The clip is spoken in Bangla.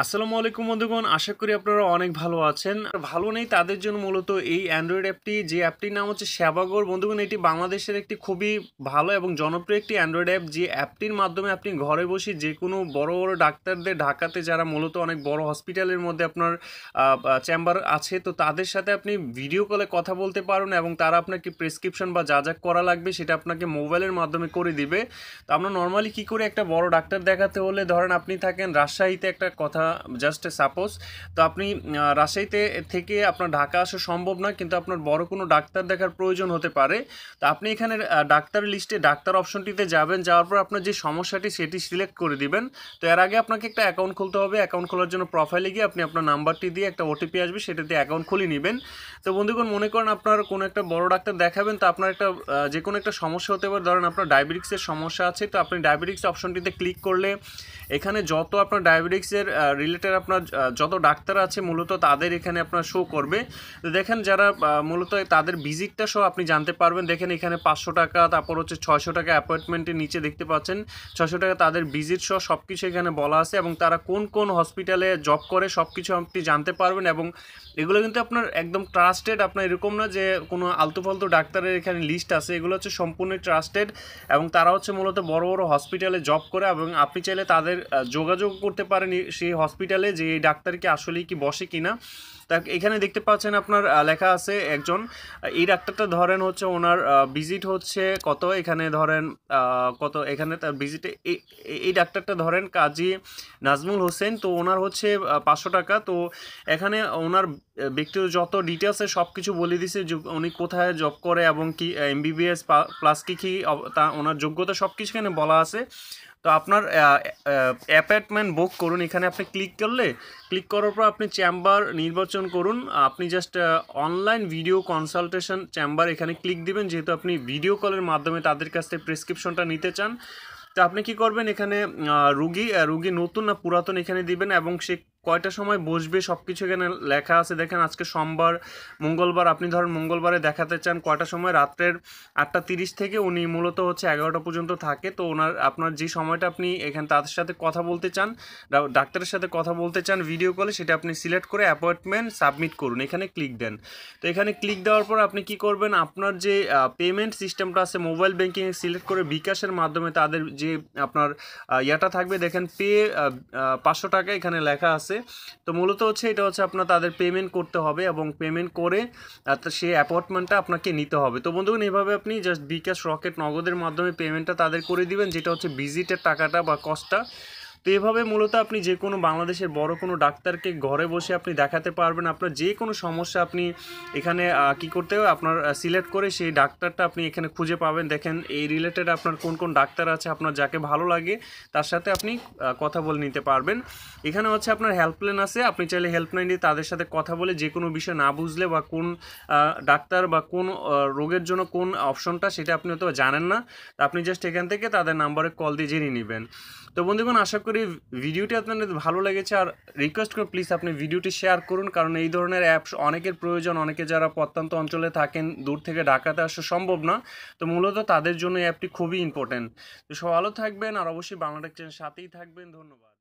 আসসালামু আলাইকুম বন্ধুগণ আশা করি আপনারা অনেক ভালো আছেন আর ভালো নেই তাদের জন্য মূলত এই অ্যান্ড্রয়েড অ্যাপটি যে অ্যাপটির নাম হচ্ছে শ্যাবাগর বন্ধুগণ এটি বাংলাদেশের একটি খুবই ভালো এবং জনপ্রিয় একটি অ্যান্ড্রয়েড অ্যাপ যে অ্যাপটির মাধ্যমে আপনি ঘরে বসে যে কোনো বড় বড় ডাক্তারদের ঢাকাতে যারা মূলত অনেক বড় হসপিটালের মধ্যে আপনার চেম্বার আছে তো তাদের সাথে আপনি ভিডিও কলে কথা বলতে পারেন এবং তারা আপনাকে প্রেসক্রিপশন বা যা যা করা লাগবে সেটা আপনাকে মোবাইলের মাধ্যমে করে দিবে তো আমরা নর্মালি কি করে একটা বড় ডাক্তার দেখাতে হলে ধরেন আপনি থাকেন রাজশাহীতে একটা কথা কথা জাস্ট সাপোজ তো আপনি রাজশাহীতে থেকে আপনার ঢাকা আসা সম্ভব নয় কিন্তু আপনার বড় কোনো ডাক্তার দেখার প্রয়োজন হতে পারে তো আপনি এখানে ডাক্তার লিস্টে ডাক্তার অপশনটিতে যাবেন যাওয়ার পর আপনার যে সমস্যাটি সেটি সিলেক্ট করে দিবেন তো এর আগে আপনাকে একটা অ্যাকাউন্ট খুলতে হবে অ্যাকাউন্ট খোলার জন্য প্রোফাইলে গিয়ে আপনি আপনার নাম্বারটি দিয়ে একটা ওটিপি আসবে সেটাতে অ্যাকাউন্ট খুলে নেবেন তো বন্ধুগণ মনে করেন আপনার কোনো একটা বড় ডাক্তার দেখাবেন তো আপনার একটা যে কোনো একটা সমস্যা হতে পারে ধরেন আপনার ডায়াবেটিক্সের সমস্যা আছে তো আপনি ডায়াবেটিক্স অপশনটিতে ক্লিক করলে এখানে যত আপনার ডায়াবেটিক্সের রিলেটেড আপনার যত ডাক্তার আছে মূলত তাদের এখানে আপনার শো করবে দেখেন যারা মূলত তাদের ভিজিটটা সহ আপনি জানতে পারবেন দেখেন এখানে পাঁচশো টাকা তারপর হচ্ছে ছয়শো টাকা অ্যাপয়েন্টমেন্টের নিচে দেখতে পাচ্ছেন ছশো টাকা তাদের ভিজিট সহ সব কিছু এখানে বলা আছে এবং তারা কোন কোন হসপিটালে জব করে সব কিছু আপনি জানতে পারবেন এবং এগুলো কিন্তু আপনার একদম ট্রাস্টেড আপনার এরকম না যে কোনো আলতু ফালতু ডাক্তারের এখানে লিস্ট আছে এগুলো হচ্ছে সম্পূর্ণ ট্রাস্টেড এবং তারা হচ্ছে মূলত বড় বড় হসপিটালে জব করে এবং আপনি চাইলে তাদের যোগাযোগ করতে পারেন সেই হসপিটালে যে এই ডাক্তারকে আসলেই কি বসে কি না তা এখানে দেখতে পাচ্ছেন আপনার লেখা আছে একজন এই ডাক্তারটা ধরেন হচ্ছে ওনার ভিজিট হচ্ছে কত এখানে ধরেন কত এখানে তার ভিজিটে এই ডাক্তারটা ধরেন কাজী নাজমুল হোসেন তো ওনার হচ্ছে পাঁচশো টাকা তো এখানে ওনার ব্যক্তির যত ডিটেলসে সব কিছু বলে দিছে উনি কোথায় জব করে এবং কি এমবিবিএস প্লাস কি কী তা ওনার যোগ্যতা সব কিছু এখানে বলা আছে তো আপনার অ্যাপার্টমেন্ট বুক করুন এখানে আপনি ক্লিক করলে ক্লিক করার পর আপনি চেম্বার নির্বাচন করুন আপনি just online video consultation chamber এখানে ক্লিক দিবেন যেহেতু আপনি ভিডিও কলের মাধ্যমে তাদের কাছ থেকে প্রেসক্রিপশনটা নিতে চান তো আপনি কি করবেন এখানে রুগী রুগী নতুন না পুরাতন এখানে দিবেন এবং সে কয়টা সময় বসবে সব কিছু এখানে লেখা আছে দেখেন আজকে সোমবার মঙ্গলবার আপনি ধরেন মঙ্গলবারে দেখাতে চান কয়টা সময় রাত্রের আটটা তিরিশ থেকে উনি মূলত হচ্ছে এগারোটা পর্যন্ত থাকে তো ওনার আপনার যে সময়টা আপনি এখানে তাদের সাথে কথা বলতে চান ডাক্তারের সাথে কথা বলতে চান ভিডিও কলে সেটা আপনি সিলেক্ট করে অ্যাপয়েন্টমেন্ট সাবমিট করুন এখানে ক্লিক দেন তো এখানে ক্লিক দেওয়ার পর আপনি কি করবেন আপনার যে পেমেন্ট সিস্টেমটা আছে মোবাইল ব্যাঙ্কিং সিলেক্ট করে বিকাশের মাধ্যমে তাদের যে আপনার ইয়াটা থাকবে দেখেন পে পাঁচশো টাকা এখানে লেখা আছে আছে তো মূলত হচ্ছে এটা হচ্ছে আপনার তাদের পেমেন্ট করতে হবে এবং পেমেন্ট করে সেই অ্যাপয়েন্টমেন্টটা আপনাকে নিতে হবে তো বন্ধুগণ এভাবে আপনি জাস্ট বিকাশ রকেট নগদের মাধ্যমে পেমেন্টটা তাদের করে দিবেন যেটা হচ্ছে ভিজিটের টাকাটা বা কস্টটা তো এভাবে মূলত আপনি যে কোনো বাংলাদেশের বড় কোনো ডাক্তারকে ঘরে বসে আপনি দেখাতে পারবেন আপনার যে কোনো সমস্যা আপনি এখানে কি করতে হবে আপনার সিলেক্ট করে সেই ডাক্তারটা আপনি এখানে খুঁজে পাবেন দেখেন এই রিলেটেড আপনার কোন কোন ডাক্তার আছে আপনার যাকে ভালো লাগে তার সাথে আপনি কথা বলে নিতে পারবেন এখানে হচ্ছে আপনার হেল্পলাইন আছে আপনি চাইলে হেল্পলাইন দিয়ে তাদের সাথে কথা বলে যে কোনো বিষয় না বুঝলে বা কোন ডাক্তার বা কোন রোগের জন্য কোন অপশনটা সেটা আপনি হয়তো জানেন না আপনি জাস্ট এখান থেকে তাদের নাম্বারে কল দিয়ে জেনে নেবেন তো বন্ধুগণ আশা করি করি ভিডিওটি আপনাদের ভালো লেগেছে আর রিকোয়েস্ট করি প্লিজ আপনি ভিডিওটি শেয়ার করুন কারণ এই ধরনের অ্যাপস অনেকের প্রয়োজন অনেকে যারা প্রত্যন্ত অঞ্চলে থাকেন দূর থেকে ঢাকাতে আসা সম্ভব না তো মূলত তাদের জন্য এই অ্যাপটি খুবই ইম্পর্টেন্ট তো সব ভালো থাকবেন আর অবশ্যই বাংলাটেক চ্যানেল সাথেই থাকবেন ধন্যবাদ